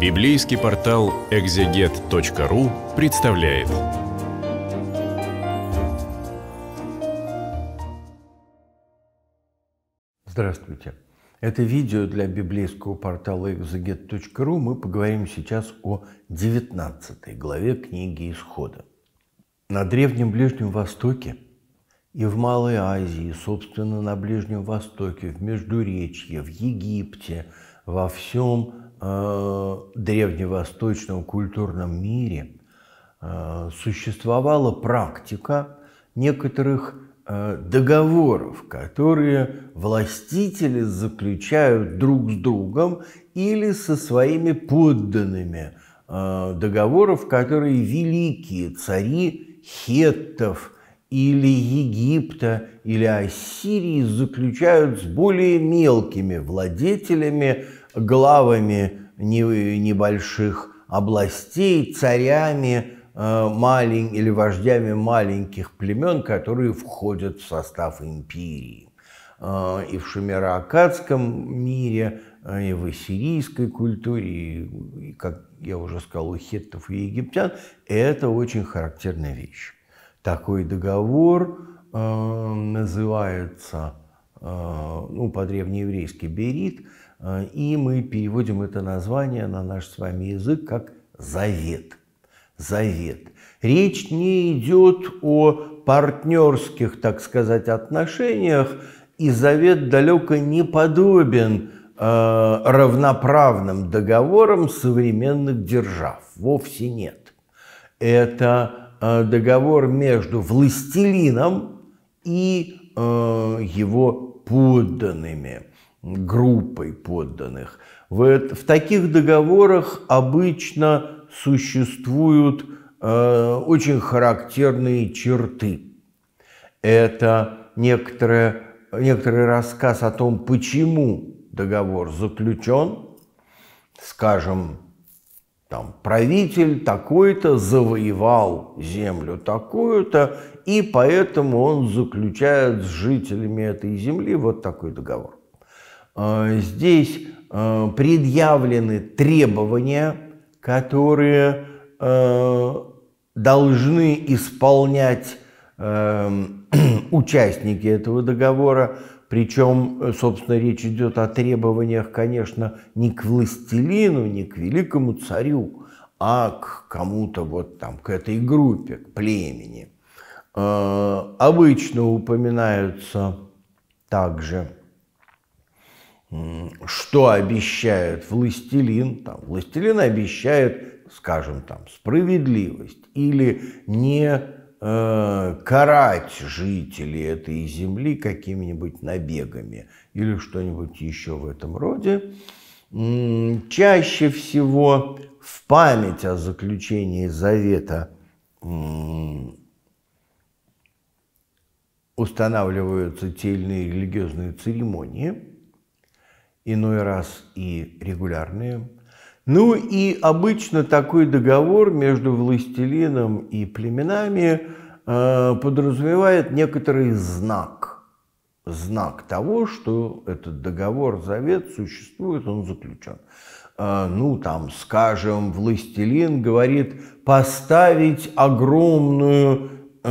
Библейский портал экзегет.ру представляет. Здравствуйте. Это видео для библейского портала экзегет.ру. Мы поговорим сейчас о 19 главе книги Исхода. На Древнем Ближнем Востоке и в Малой Азии, собственно, на Ближнем Востоке, в Междуречье, в Египте, во всем э, древневосточном культурном мире э, существовала практика некоторых э, договоров, которые властители заключают друг с другом или со своими подданными, э, договоров, которые великие цари хеттов или Египта или Ассирии заключают с более мелкими владетелями главами небольших областей, царями э, малень... или вождями маленьких племен, которые входят в состав империи. Э, и в шумеро-акадском мире, э, и в ассирийской культуре, и, как я уже сказал, у хеттов и египтян, это очень характерная вещь. Такой договор называется, ну, по-древнееврейски «берит», Э, и мы переводим это название на наш с вами язык как «завет». Завет. Речь не идет о партнерских, так сказать, отношениях, и завет далеко не подобен э, равноправным договорам современных держав. Вовсе нет. Это э, договор между властелином и его подданными группой подданных. В, в таких договорах обычно существуют э, очень характерные черты. Это некоторое, некоторый рассказ о том, почему договор заключен. Скажем, там, правитель такой-то завоевал землю такую-то, и поэтому он заключает с жителями этой земли вот такой договор. А, здесь а, предъявлены требования, которые а, должны исполнять эм, участники этого договора, причем, собственно, речь идет о требованиях, конечно, не к властелину, не к великому царю, а к кому-то вот там, к этой группе, к племени. Обычно упоминаются также что обещает властелин. Там, властелин обещает, скажем, там, справедливость или не э, карать жителей этой земли какими-нибудь набегами или что-нибудь еще в этом роде. Чаще всего в память о заключении завета устанавливаются те или иные религиозные церемонии – иной раз и регулярные. Ну и обычно такой договор между властелином и племенами э, подразумевает некоторый знак. Знак того, что этот договор, завет существует, он заключен. Э, ну там, скажем, властелин говорит поставить огромную э,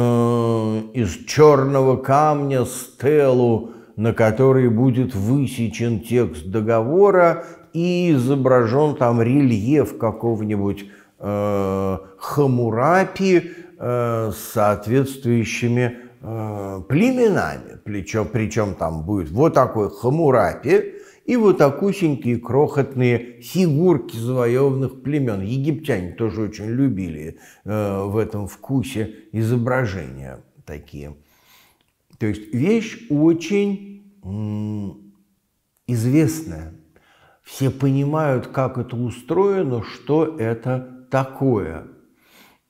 из черного камня стелу на которой будет высечен текст договора и изображен там рельеф какого-нибудь э, хамурапи э, с соответствующими э, племенами. Причем, причем там будет вот такой хамурапи и вот такусенькие крохотные фигурки завоеванных племен. Египтяне тоже очень любили э, в этом вкусе изображения такие. То есть вещь очень известная. Все понимают, как это устроено, что это такое.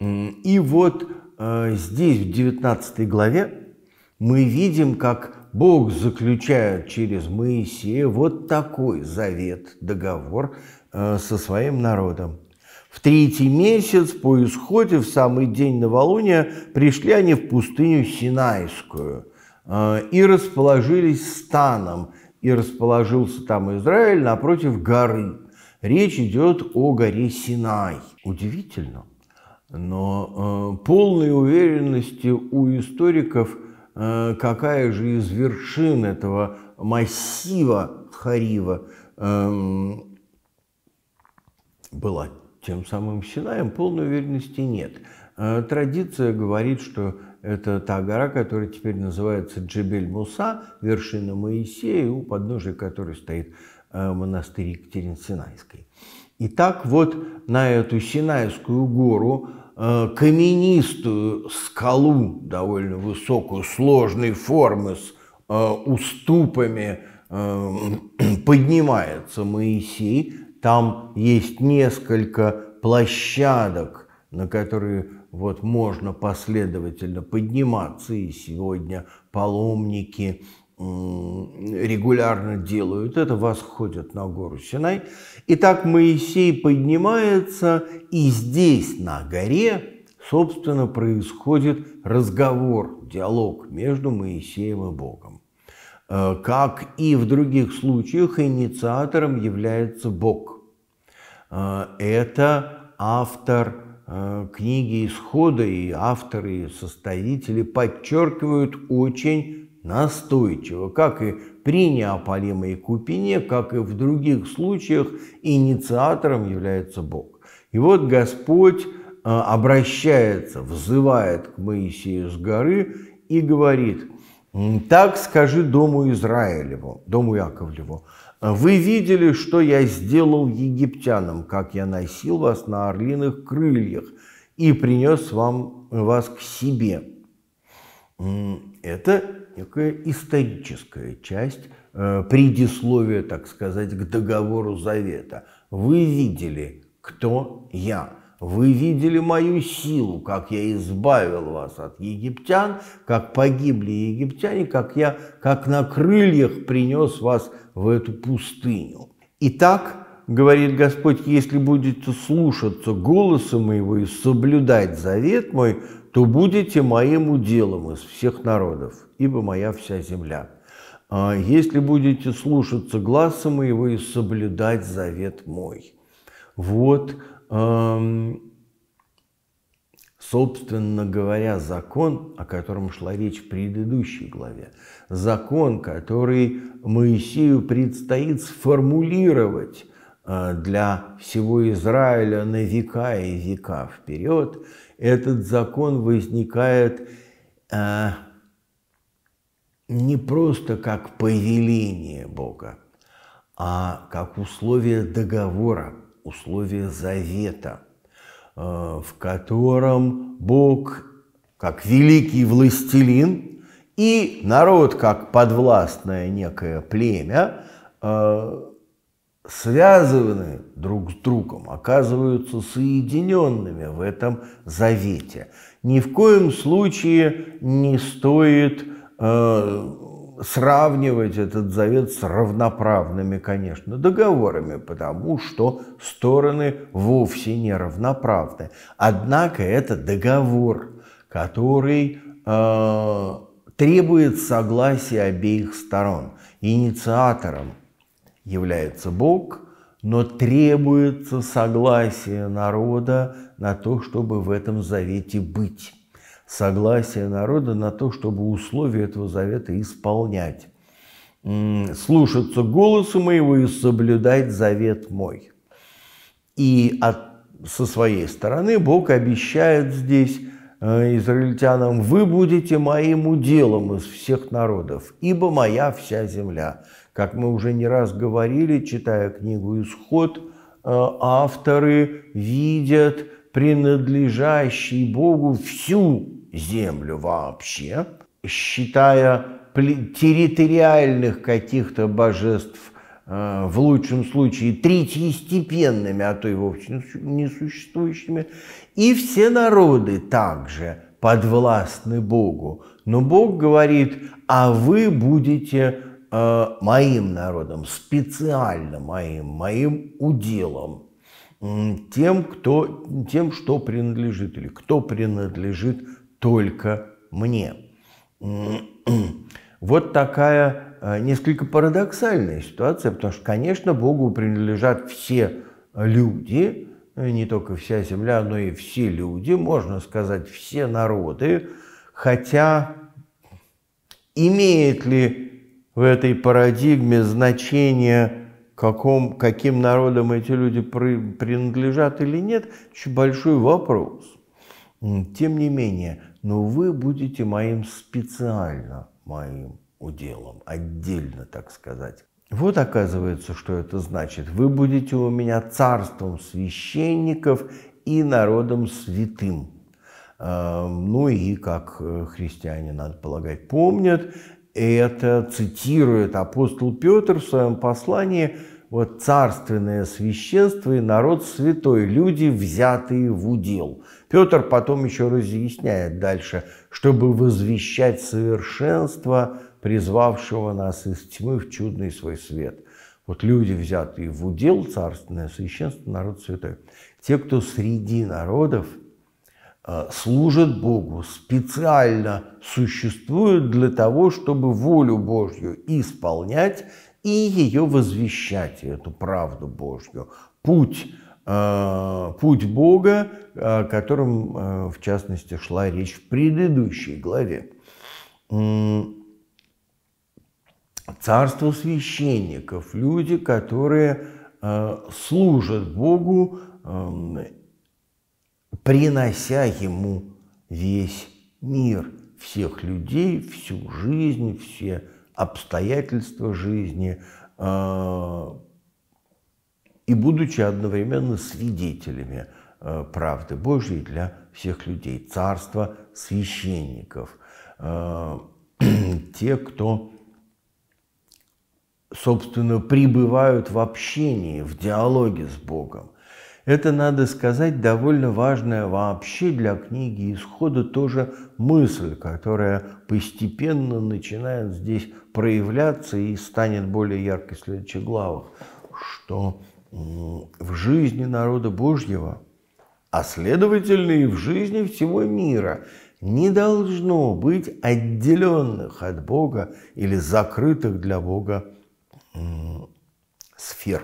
И вот э, здесь, в 19 главе, мы видим, как Бог заключает через Моисея вот такой завет, договор э, со своим народом. В третий месяц по исходе, в самый день новолуния, пришли они в пустыню Синайскую – Э, и расположились станом, и расположился там Израиль напротив горы. Речь идет о горе Синай. Удивительно, но э, полной уверенности у историков, э, какая же из вершин этого массива Харива э, эм, была тем самым Синаем, полной уверенности нет. Э, традиция говорит, что это та гора, которая теперь называется Джебель Муса, вершина Моисея, у подножия которой стоит э, монастырь Екатерин-Синайской. И так вот на эту Синайскую гору, э, каменистую скалу, довольно высокую, сложной формы, с э, уступами, поднимается Моисей. Там есть несколько площадок, на которые вот можно последовательно подниматься, и сегодня паломники регулярно делают это, восходят на гору Синай. Итак, Моисей поднимается, и здесь, на горе, собственно, происходит разговор, диалог между Моисеем и Богом. Э, как и в других случаях, инициатором является Бог. Э, это автор Э, книги исхода и авторы, и составители подчеркивают очень настойчиво, как и при неопалимой купине, как и в других случаях, инициатором является Бог. И вот Господь э, обращается, взывает к Моисею с горы и говорит, так скажи дому Израилеву, дому Яковлеву, вы видели, что я сделал египтянам, как я носил вас на орлиных крыльях и принес вам, вас к себе. Это некая историческая часть э, предисловия, так сказать, к договору завета. Вы видели, кто я. Вы видели мою силу, как я избавил вас от египтян, как погибли египтяне, как я, как на крыльях принес вас в эту пустыню. Итак, говорит Господь, если будете слушаться голоса моего и соблюдать завет мой, то будете моим уделом из всех народов, ибо моя вся земля. А если будете слушаться глаза моего и соблюдать завет мой. Вот Эм, собственно говоря, закон, о котором шла речь в предыдущей главе, закон, который Моисею предстоит сформулировать э, для всего Израиля на века и века вперед, этот закон возникает э, не просто как повеление Бога, а как условие договора, условия завета, э, в котором Бог как великий властелин и народ как подвластное некое племя э, связаны друг с другом, оказываются соединенными в этом завете. Ни в коем случае не стоит э, сравнивать этот завет с равноправными, конечно, договорами, потому что стороны вовсе не равноправны. Однако это договор, который э, требует согласия обеих сторон. Инициатором является Бог, но требуется согласие народа на то, чтобы в этом завете быть согласие народа на то, чтобы условия этого завета исполнять. «Слушаться голосу моего и соблюдать завет мой». И от, со своей стороны Бог обещает здесь э, израильтянам, «Вы будете моим уделом из всех народов, ибо моя вся земля». Как мы уже не раз говорили, читая книгу «Исход», э, авторы видят принадлежащий Богу всю землю вообще, считая территориальных каких-то божеств э, в лучшем случае третьестепенными, а то и вовсе несуществующими. И все народы также подвластны Богу. Но Бог говорит, а вы будете э, моим народом, специально моим, моим уделом, тем, кто, тем, что принадлежит или кто принадлежит только мне. Вот такая э, несколько парадоксальная ситуация, потому что, конечно, Богу принадлежат все люди, э, не только вся земля, но и все люди, можно сказать, все народы, хотя имеет ли в этой парадигме значение, каком, каким народам эти люди принадлежат или нет, еще большой вопрос. Тем не менее, но вы будете моим специально моим уделом, отдельно, так сказать. Вот оказывается, что это значит. Вы будете у меня царством священников и народом святым. Эм, ну и, как э, христиане, надо полагать, помнят, это цитирует апостол Петр в своем послании вот царственное священство и народ святой, люди, взятые в удел. Петр потом еще разъясняет дальше, чтобы возвещать совершенство призвавшего нас из тьмы в чудный свой свет. Вот люди, взятые в удел царственное священство, народ святой. Те, кто среди народов э, служат Богу, специально существуют для того, чтобы волю Божью исполнять и ее возвещать, эту правду Божью. Путь Э, путь Бога, о котором, э, в частности, шла речь в предыдущей главе. Царство священников, люди, которые э, служат Богу, эм, принося Ему весь мир, всех людей, всю жизнь, все обстоятельства жизни, и будучи одновременно свидетелями э, правды Божьей для всех людей, царства священников, э, те, кто, собственно, пребывают в общении, в диалоге с Богом. Это, надо сказать, довольно важная вообще для книги исхода тоже мысль, которая постепенно начинает здесь проявляться и станет более яркой в следующих главах, что в жизни народа Божьего, а следовательно и в жизни всего мира, не должно быть отделенных от Бога или закрытых для Бога сфер,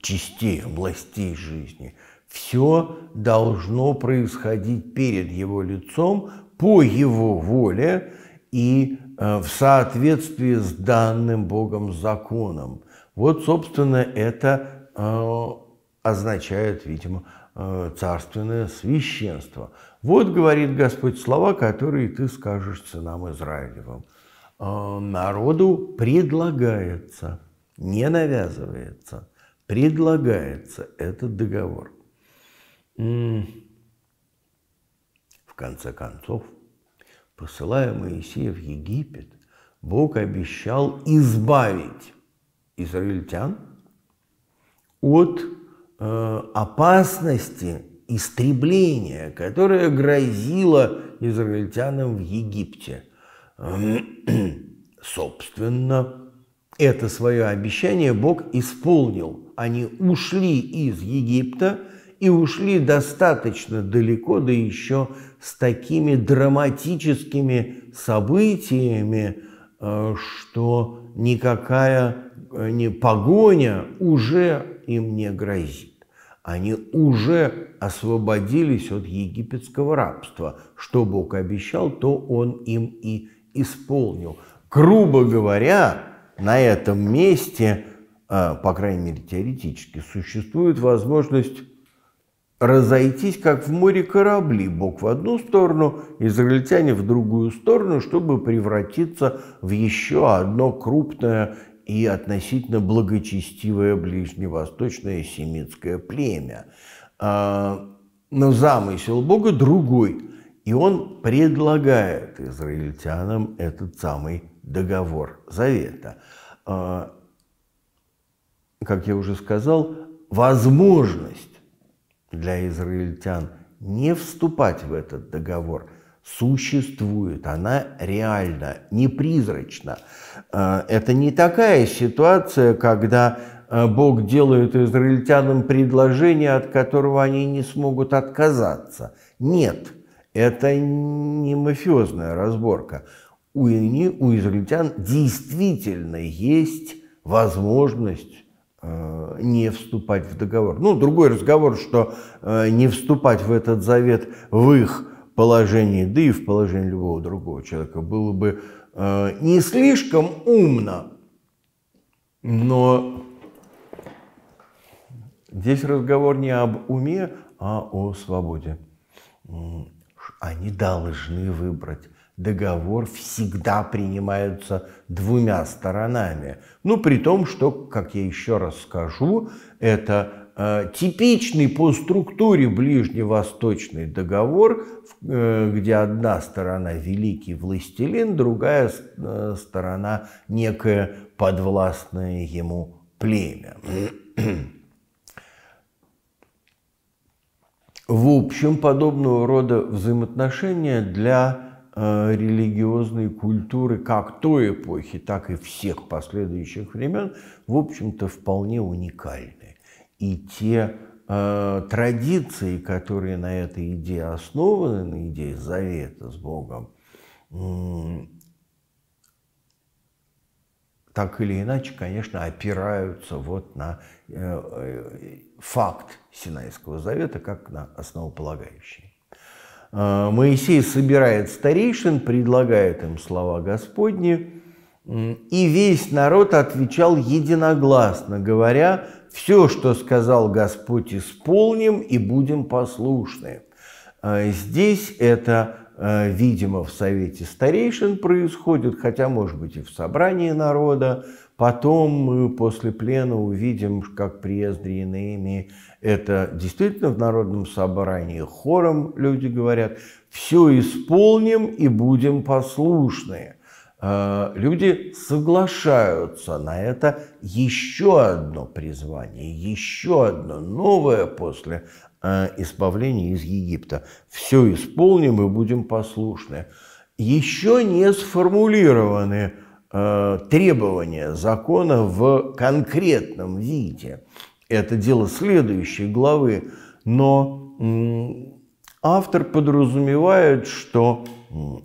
частей, областей жизни. Все должно происходить перед его лицом, по его воле и э, в соответствии с данным Богом законом – вот, собственно, это э, означает, видимо, э, царственное священство. Вот, говорит Господь, слова, которые ты скажешь сынам Израилевым. Э, народу предлагается, не навязывается, предлагается этот договор. В конце концов, посылая Моисея в Египет, Бог обещал избавить израильтян от э, опасности истребления, которое грозило израильтянам в Египте. Эм, собственно, это свое обещание Бог исполнил. Они ушли из Египта и ушли достаточно далеко, да еще с такими драматическими событиями, Э, что никакая э, не погоня уже им не грозит. Они уже освободились от египетского рабства. Что Бог обещал, то Он им и исполнил. Грубо говоря, на этом месте, э, по крайней мере теоретически, существует возможность разойтись, как в море корабли, Бог в одну сторону, израильтяне в другую сторону, чтобы превратиться в еще одно крупное и относительно благочестивое ближневосточное семитское племя. А, но замысел Бога другой, и он предлагает израильтянам этот самый договор завета. А, как я уже сказал, возможность для израильтян не вступать в этот договор существует, она реальна, не призрачна. Э, это не такая ситуация, когда э, Бог делает израильтянам предложение, от которого они не смогут отказаться. Нет, это не мафиозная разборка. У, у израильтян действительно есть возможность Э, не вступать в договор. Ну, другой разговор, что э, не вступать в этот завет в их положении, да и в положении любого другого человека было бы э, не слишком умно, но здесь разговор не об уме, а о свободе. Они должны выбрать договор всегда принимаются двумя сторонами. Ну, при том, что, как я еще раз скажу, это э, типичный по структуре ближневосточный договор, э, где одна сторона великий властелин, другая э, сторона некое подвластное ему племя. В общем, подобного рода взаимоотношения для Э, религиозной культуры как той эпохи, так и всех последующих времен, в общем-то, вполне уникальны. И те э, традиции, которые на этой идее основаны, на идее завета с Богом, так или иначе, конечно, опираются вот на э, факт Синайского завета как на основополагающий. А, Моисей собирает старейшин, предлагает им слова Господни, и весь народ отвечал единогласно, говоря, «Все, что сказал Господь, исполним и будем послушны». А, здесь это, а, видимо, в Совете старейшин происходит, хотя, может быть, и в собрании народа, Потом мы после плена увидим, как приезд Иеремии, это действительно в Народном собрании хором люди говорят, все исполним и будем послушны. Э, люди соглашаются на это еще одно призвание, еще одно новое после э, избавления из Египта. Все исполним и будем послушны. Еще не сформулированы Э, требования закона в конкретном виде. Это дело следующей главы, но автор подразумевает, что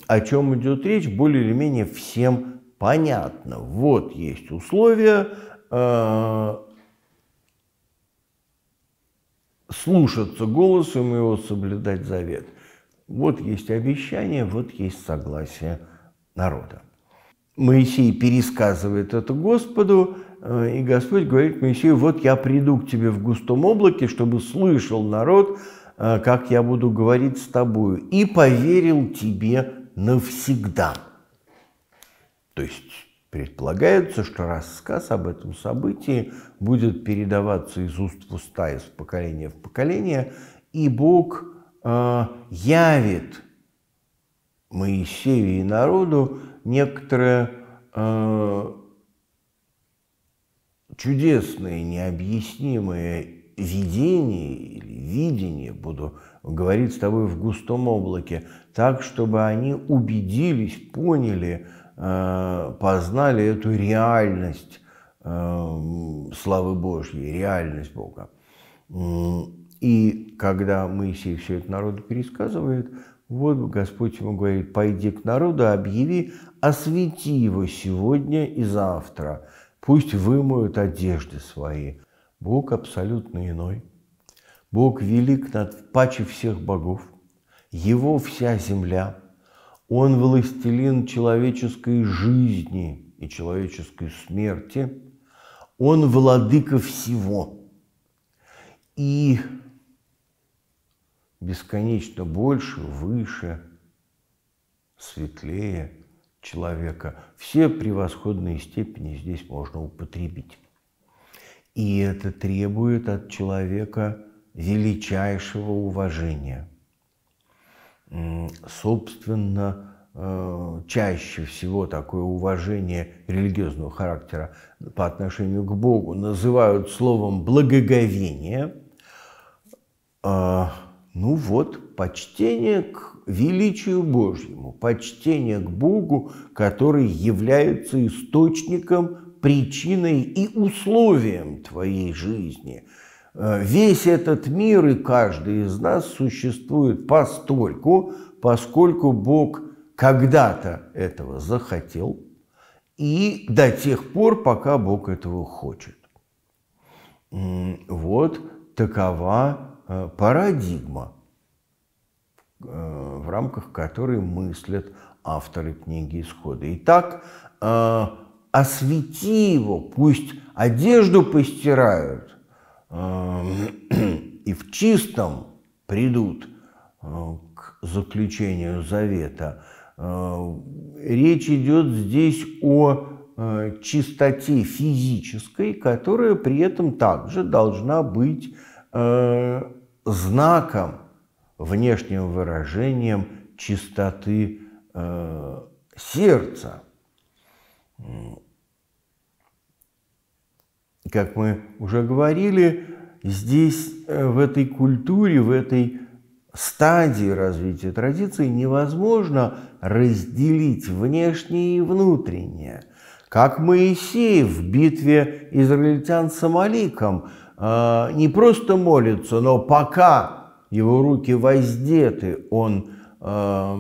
о чем идет речь, более или менее всем понятно. Вот есть условия, э, слушаться голосу его соблюдать завет. Вот есть обещание, вот есть согласие народа. Моисей пересказывает это Господу, э, и Господь говорит Моисею, вот я приду к тебе в густом облаке, чтобы слышал народ, э, как я буду говорить с тобою, и поверил тебе навсегда. То есть предполагается, что рассказ об этом событии будет передаваться из уст в уста, из поколения в поколение, и Бог э, явит Моисею и народу некоторые э, чудесные, необъяснимые видения или видения, буду говорить с тобой в густом облаке, так, чтобы они убедились, поняли, э, познали эту реальность э, славы Божьей, реальность Бога. И когда Моисей все это народу пересказывает, вот Господь ему говорит, пойди к народу, объяви освети его сегодня и завтра, пусть вымоют одежды свои. Бог абсолютно иной. Бог велик над паче всех богов. Его вся земля. Он властелин человеческой жизни и человеческой смерти. Он владыка всего. И бесконечно больше, выше, светлее – человека. Все превосходные степени здесь можно употребить. И это требует от человека величайшего уважения. Собственно, э, чаще всего такое уважение религиозного характера по отношению к Богу называют словом благоговение. А, ну вот, почтение к величию Божьему, почтение к Богу, который является источником, причиной и условием твоей жизни. Э, весь этот мир и каждый из нас существует постольку, поскольку Бог когда-то этого захотел и до тех пор, пока Бог этого хочет. Вот такова э, парадигма Э, в рамках которой мыслят авторы книги «Исхода». Итак, э, освети его, пусть одежду постирают э, и в чистом придут к заключению завета. Речь идет здесь о чистоте физической, которая при этом также должна быть знаком внешним выражением чистоты э, сердца. Как мы уже говорили, здесь, э, в этой культуре, в этой стадии развития традиции невозможно разделить внешнее и внутреннее. Как Моисей в битве израильтян с Амаликом э, не просто молится, но пока его руки воздеты, он э,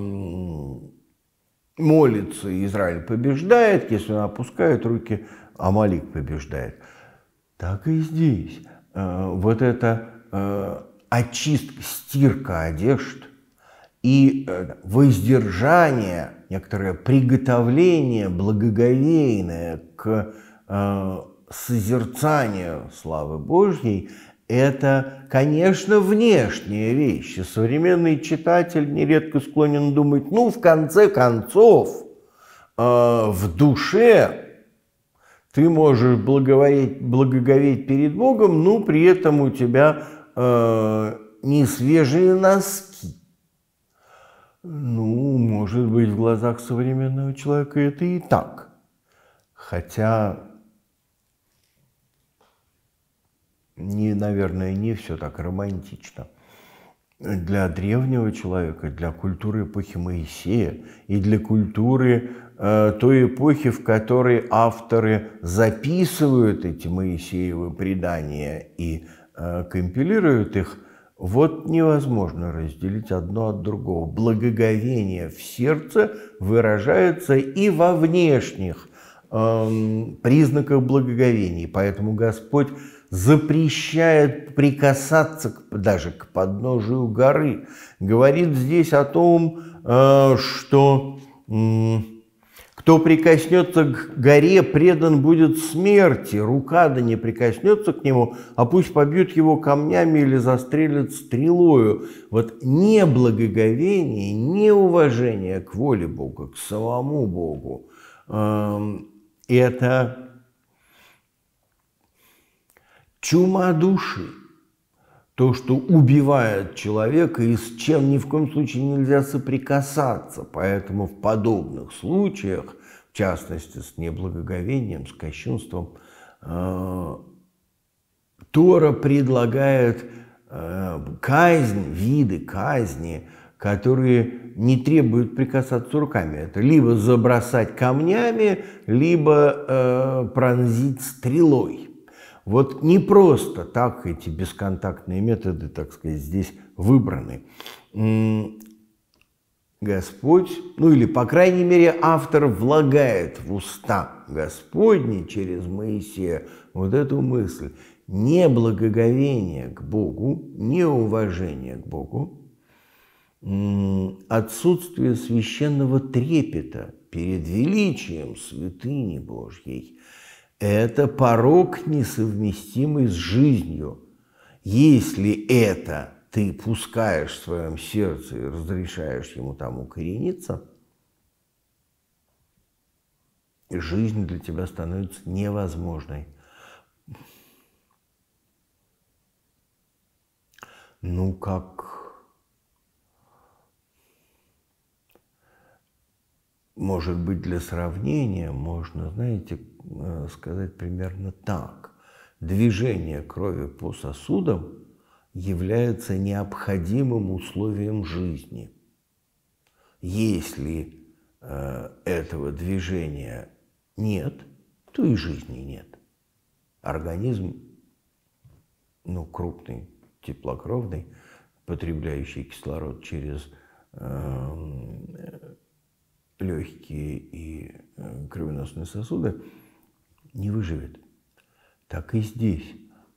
молится, Израиль побеждает, если он опускает руки, Амалик побеждает. Так и здесь. Э, вот эта э, очистка, стирка одежд и э, воздержание, некоторое приготовление благоговейное к э, созерцанию славы Божьей – это, конечно, внешние вещи. Современный читатель нередко склонен думать, ну, в конце концов, э, в душе ты можешь благоговеть, благоговеть перед Богом, но при этом у тебя э, не свежие носки. Ну, может быть, в глазах современного человека это и так. Хотя не, наверное, не все так романтично. Для древнего человека, для культуры эпохи Моисея и для культуры э, той эпохи, в которой авторы записывают эти Моисеевы предания и э, компилируют их, вот невозможно разделить одно от другого. Благоговение в сердце выражается и во внешних э, признаках благоговения. Поэтому Господь запрещает прикасаться к, даже к подножию горы. Говорит здесь о том, э, что кто прикоснется к горе, предан будет смерти, рука да не прикоснется к нему, а пусть побьют его камнями или застрелят стрелою. Вот неблагоговение, неуважение к воле Бога, к самому Богу, эм, это Чума души. То, что убивает человека и с чем ни в коем случае нельзя соприкасаться. Поэтому в подобных случаях, в частности с неблагоговением, с кощунством, э, Тора предлагает э, казнь, виды казни, которые не требуют прикасаться руками. Это либо забросать камнями, либо э, пронзить стрелой. Вот не просто так эти бесконтактные методы, так сказать, здесь выбраны. Господь, ну или, по крайней мере, автор влагает в уста Господни через Моисея вот эту мысль. Не благоговение к Богу, не уважение к Богу, отсутствие священного трепета перед величием святыни Божьей – это порог, несовместимый с жизнью. Если это ты пускаешь в своем сердце и разрешаешь ему там укорениться, жизнь для тебя становится невозможной. Ну, как... Может быть, для сравнения можно, знаете, Э, сказать примерно так. Движение крови по сосудам является необходимым условием жизни. Если э, этого движения нет, то и жизни нет. Организм, ну, крупный, теплокровный, потребляющий кислород через эм, э, легкие и кровеносные сосуды, не выживет. Так и здесь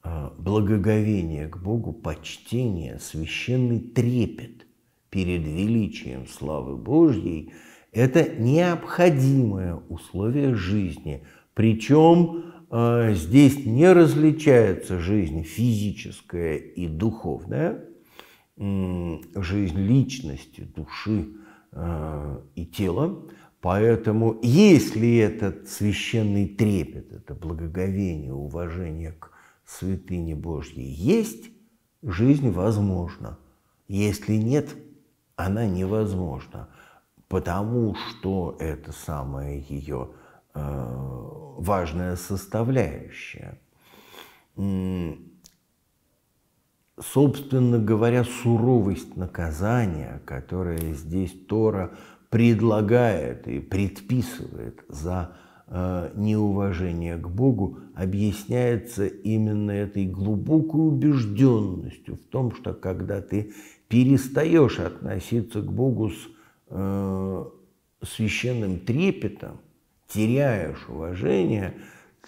а, благоговение к Богу, почтение, священный трепет перед величием славы Божьей – это необходимое условие жизни. Причем а, здесь не различается жизнь физическая и духовная, жизнь личности, души а, и тела, Поэтому если этот священный трепет, это благоговение, уважение к святыне Божьей есть, жизнь возможна. Если нет, она невозможна, потому что это самая ее э, важная составляющая. Собственно говоря, суровость наказания, которое здесь Тора предлагает и предписывает за э, неуважение к Богу объясняется именно этой глубокой убежденностью в том, что когда ты перестаешь относиться к Богу с э, священным трепетом, теряешь уважение,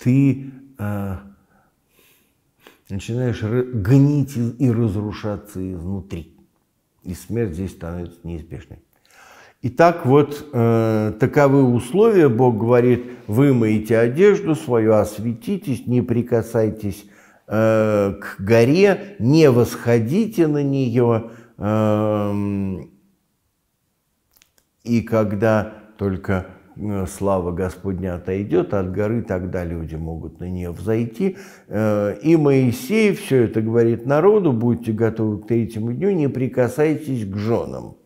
ты э, начинаешь гнить и разрушаться изнутри. И смерть здесь становится неизбежной. Итак, вот э, таковы условия, Бог говорит, вымоите одежду свою, осветитесь, не прикасайтесь э, к горе, не восходите на нее. Э, и когда только э, слава Господня отойдет от горы, тогда люди могут на нее взойти. Э, и Моисей все это говорит народу, будьте готовы к третьему дню, не прикасайтесь к женам.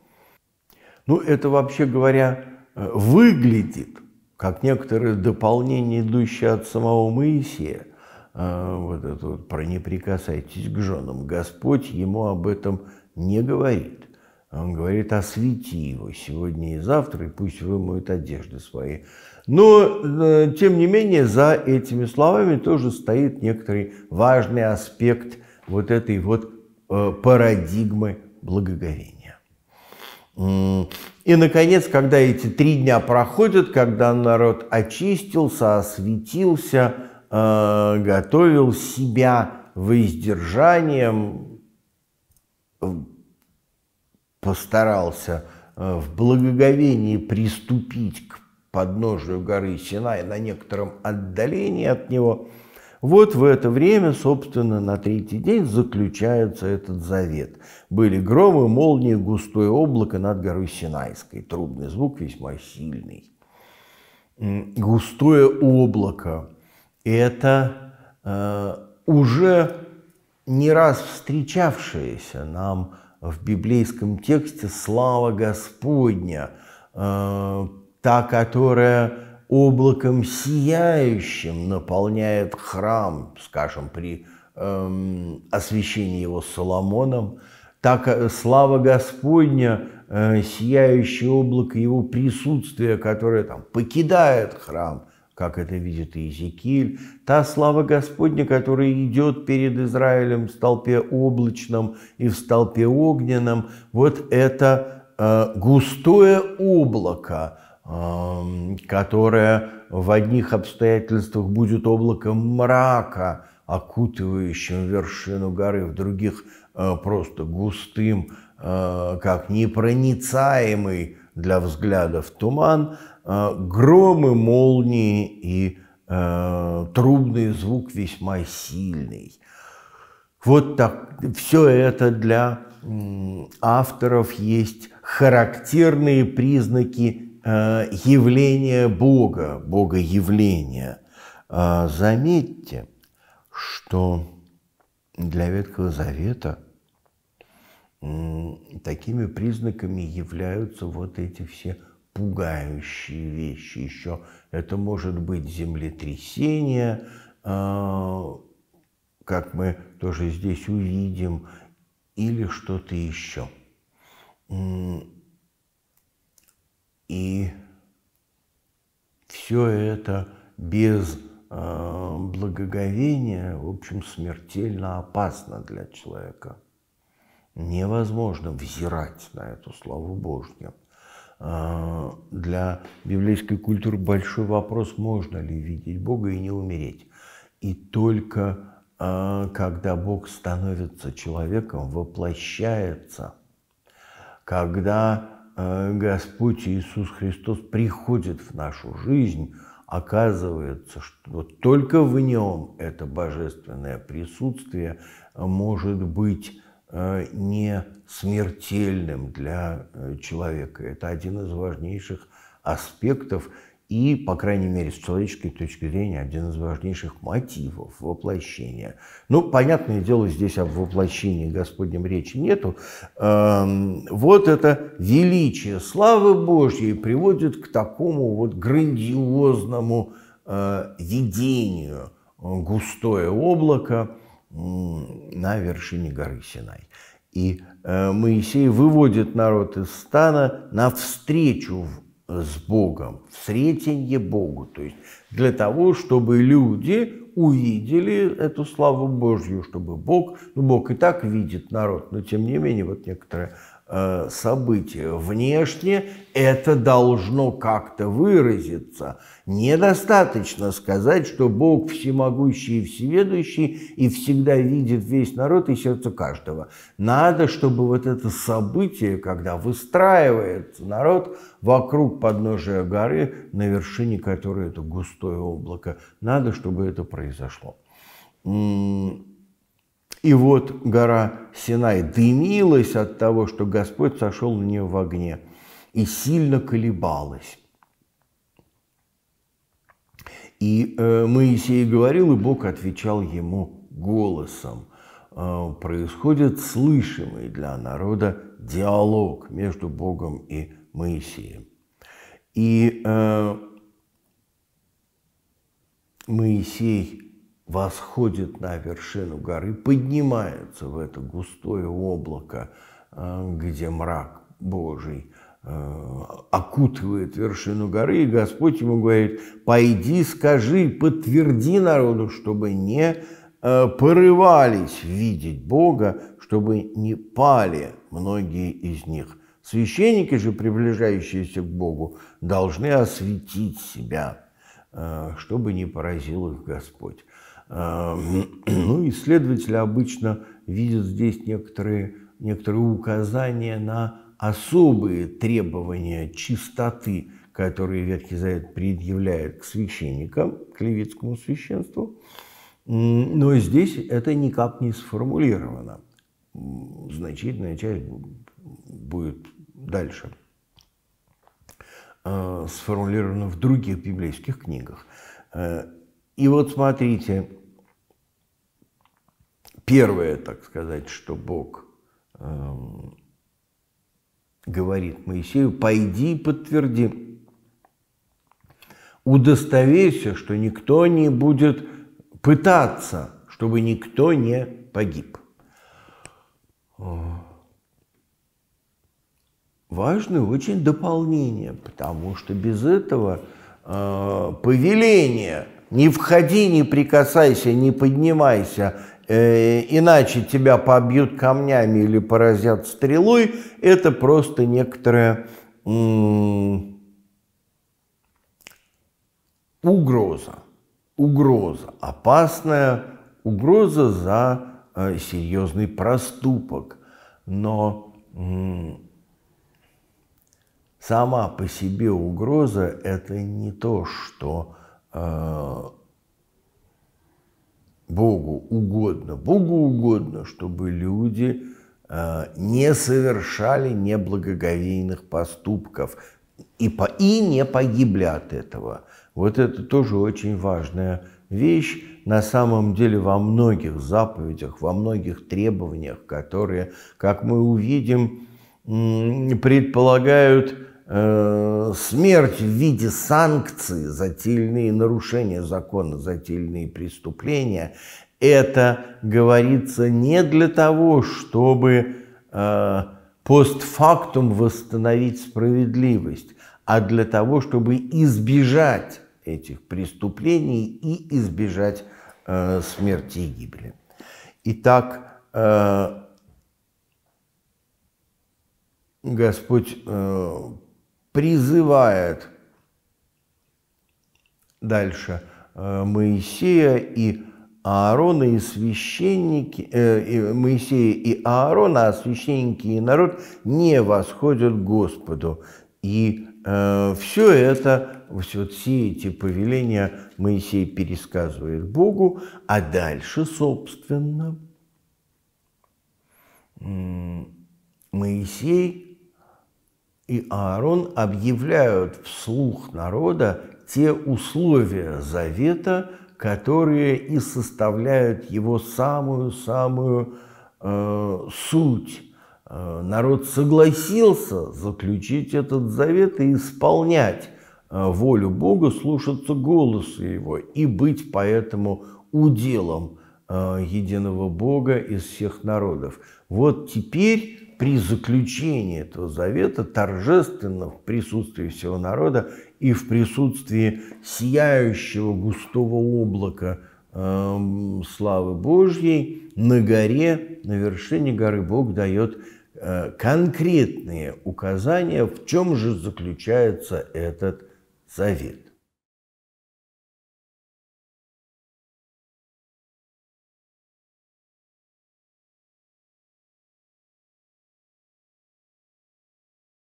Ну, это, вообще говоря, э, выглядит как некоторое дополнение, идущее от самого Моисея. Э, вот это вот про «не прикасайтесь к женам». Господь ему об этом не говорит. Он говорит, освети его сегодня и завтра, и пусть вымоют одежды свои. Но, э, тем не менее, за этими словами тоже стоит некоторый важный аспект вот этой вот парадигмы благоговения. И, наконец, когда эти три дня проходят, когда народ очистился, осветился, э, готовил себя воздержанием, э, постарался э, в благоговении приступить к подножию горы Синай на некотором отдалении от него – вот в это время, собственно, на третий день заключается этот завет. Были громы, молнии, густое облако над горой Синайской. Трубный звук весьма сильный. Густое облако – это э, уже не раз встречавшаяся нам в библейском тексте слава Господня, э, та, которая облаком сияющим наполняет храм, скажем, при эм, освящении его Соломоном, так э, слава Господня, э, сияющее облако его присутствия, которое там покидает храм, как это видит Иезекииль, та слава Господня, которая идет перед Израилем в столпе облачном и в столпе огненном, вот это э, густое облако – которая в одних обстоятельствах будет облаком мрака, окутывающим вершину горы, в других э, просто густым, э, как непроницаемый для взглядов туман, э, громы, молнии и трубный звук весьма сильный. Вот так, все это для авторов есть характерные признаки Э, явление Бога, Бога явления. А, заметьте, что для Ветхого Завета такими признаками являются вот эти все пугающие вещи. Еще это может быть землетрясение, а, как мы тоже здесь увидим, или что-то еще. И все это без э, благоговения, в общем, смертельно опасно для человека. Невозможно взирать на эту славу Божью. А, для библейской культуры большой вопрос, можно ли видеть Бога и не умереть. И только а, когда Бог становится человеком, воплощается, когда Э, Господь Иисус Христос приходит в нашу жизнь, оказывается, что вот только в нем это божественное присутствие может быть э, не смертельным для э, человека. Это один из важнейших аспектов и, по крайней мере, с человеческой точки зрения, один из важнейших мотивов воплощения. Ну, понятное дело, здесь об воплощении Господнем речи нету. Эм, вот это величие славы Божьей приводит к такому вот грандиозному э, видению э, густое облако э, на вершине горы Синай. И э, Моисей выводит народ из стана навстречу в с Богом, в сретенье Богу, то есть для того, чтобы люди увидели эту славу Божью, чтобы Бог, ну Бог и так видит народ, но тем не менее вот некоторое Э, события. Внешне это должно как-то выразиться. Недостаточно сказать, что Бог всемогущий и всеведущий и всегда видит весь народ и сердце каждого. Надо, чтобы вот это событие, когда выстраивается народ вокруг подножия горы, на вершине которой это густое облако, надо, чтобы это произошло. И вот гора Синай дымилась от того, что Господь сошел в нее в огне, и сильно колебалась. И э, Моисей говорил, и Бог отвечал ему голосом. Э, происходит слышимый для народа диалог между Богом и Моисеем. И э, Моисей восходит на вершину горы, поднимается в это густое облако, э, где мрак Божий э, окутывает вершину горы, и Господь ему говорит, пойди, скажи, подтверди народу, чтобы не э, порывались видеть Бога, чтобы не пали многие из них. Священники же, приближающиеся к Богу, должны осветить себя, чтобы не поразил их Господь. Эм, ну, исследователи обычно видят здесь некоторые, некоторые указания на особые требования чистоты, которые Ветхий Завет предъявляет к священникам, к левитскому священству. Но здесь это никак не сформулировано. Значительная часть будет дальше э, сформулирована в других библейских книгах. Э, и вот смотрите, первое, так сказать, что Бог э, говорит Моисею, пойди и подтверди, удостоверься, что никто не будет пытаться, чтобы никто не погиб. Важно очень дополнение, потому что без этого э, повеление – не входи, не прикасайся, не поднимайся, э, иначе тебя побьют камнями или поразят стрелой. Это просто некоторая угроза, угроза, опасная угроза за э, серьезный проступок. Но сама по себе угроза – это не то, что Э, Богу угодно, Богу угодно, чтобы люди э, не совершали неблагоговейных поступков и, по, и не погибли от этого. Вот это тоже очень важная вещь. На самом деле во многих заповедях, во многих требованиях, которые, как мы увидим, предполагают Э, смерть в виде санкций за тильные нарушения закона, за тильные преступления, это говорится не для того, чтобы э, постфактум восстановить справедливость, а для того, чтобы избежать этих преступлений и избежать э, смерти и гибели. Итак, э, Господь э, призывает дальше э, Моисея и Аарона и священники, э, и Моисея и Аарона, а священники и народ не восходят к Господу. И э, все это, вот все эти повеления Моисей пересказывает Богу, а дальше, собственно, Моисей и Аарон объявляют вслух народа те условия завета, которые и составляют его самую-самую э, суть. Э, народ согласился заключить этот завет и исполнять э, волю Бога, слушаться голоса его и быть поэтому уделом э, единого Бога из всех народов. Вот теперь при заключении этого завета торжественно в присутствии всего народа и в присутствии сияющего густого облака э, славы Божьей на горе, на вершине горы Бог дает э, конкретные указания, в чем же заключается этот завет.